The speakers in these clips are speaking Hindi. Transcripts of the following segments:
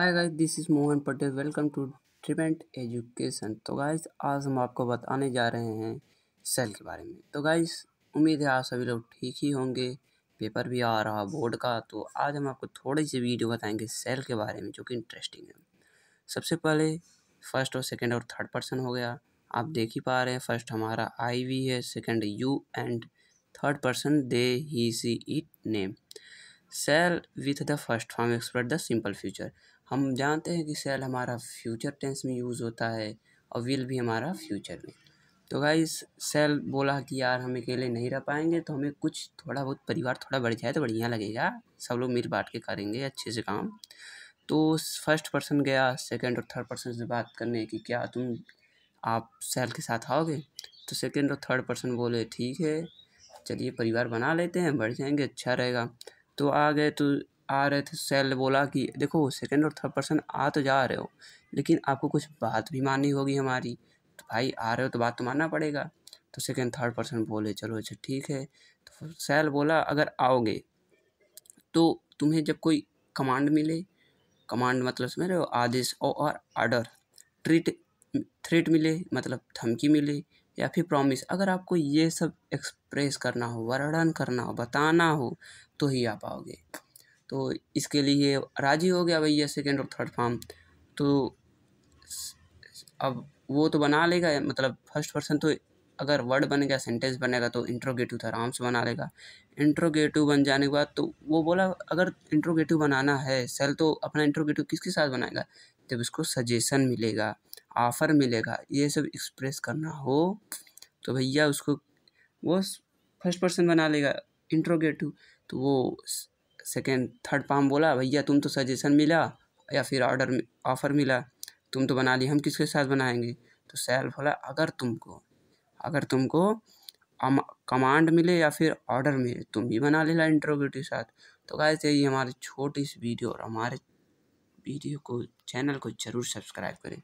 hi guys this is Mohan Patel welcome to tripent education तो गाइस आज हम आपको बताने जा रहे हैं सेल के बारे में तो गाइस उम्मीद है आप सभी लोग ठीक ही होंगे पेपर भी आ रहा बोर्ड का तो आज हम आपको थोड़ी सी वीडियो बताएंगे सेल के बारे में जो कि इंटरेस्टिंग है सबसे पहले फर्स्ट और सेकेंड और थर्ड पर्सन हो गया आप देख ही पा रहे हैं फर्स्ट हमारा आई वी है second you and third person they he she it name shall with the first form express the simple future हम जानते हैं कि सेल हमारा फ्यूचर टेंस में यूज़ होता है और विल भी हमारा फ्यूचर में तो गाइस सेल बोला कि यार हम अकेले नहीं रह पाएंगे तो हमें कुछ थोड़ा बहुत परिवार थोड़ा बढ़ जाए तो बढ़िया लगेगा सब लोग मिल बांट के करेंगे अच्छे से काम तो फर्स्ट पर्सन गया सेकंड और थर्ड पर्सन से बात करने की क्या तुम आप सेल के साथ आओगे तो सेकंड और थर्ड पर्सन बोले ठीक है चलिए परिवार बना लेते हैं बढ़ जाएंगे अच्छा रहेगा तो आ गए तो आ रहे थे सेल बोला कि देखो सेकेंड और थर्ड पर्सन आ तो जा रहे हो लेकिन आपको कुछ बात भी माननी होगी हमारी तो भाई आ रहे हो तो बात तो मानना पड़ेगा तो सेकेंड थर्ड पर्सन बोले चलो अच्छा ठीक है तो सेल बोला अगर आओगे तो तुम्हें जब कोई कमांड मिले कमांड मतलब समझ रहे हो आदेश और आर्डर ट्रीट थ्रेट मिले मतलब धमकी मिले या फिर प्रॉमिस अगर आपको ये सब एक्सप्रेस करना हो वर्णन करना हो बताना हो तो ही आप आओगे तो इसके लिए राजी हो गया भैया सेकेंड और थर्ड फॉर्म तो अब वो तो बना लेगा मतलब फर्स्ट पर्सन तो अगर वर्ड बनेगा सेंटेंस बनेगा तो इंट्रोगेटिव तो आराम से बना लेगा इंट्रोगेटिव बन जाने के बाद तो वो बोला अगर इंट्रोगेटिव बनाना है सेल तो अपना इंट्रोगेटिव किसके साथ बनाएगा जब उसको सजेशन मिलेगा ऑफ़र मिलेगा ये सब एक्सप्रेस करना हो तो भैया उसको वो फर्स्ट पर्सन बना लेगा इंट्रोगेटिव तो वो सेकेंड थर्ड पाम बोला भैया तुम तो सजेशन मिला या फिर ऑर्डर ऑफ़र मिला तुम तो बना लिया हम किसके साथ बनाएंगे तो सैल बोला अगर तुमको अगर तुमको कमांड मिले या फिर ऑर्डर मिले तुम भी बना लेना इंटरव्यू के साथ तो गाय यही हमारी छोटी सी वीडियो और हमारे वीडियो को चैनल को ज़रूर सब्सक्राइब करें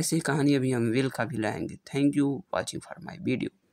ऐसी कहानी अभी हम विल का भी लाएंगे thank you watching for my video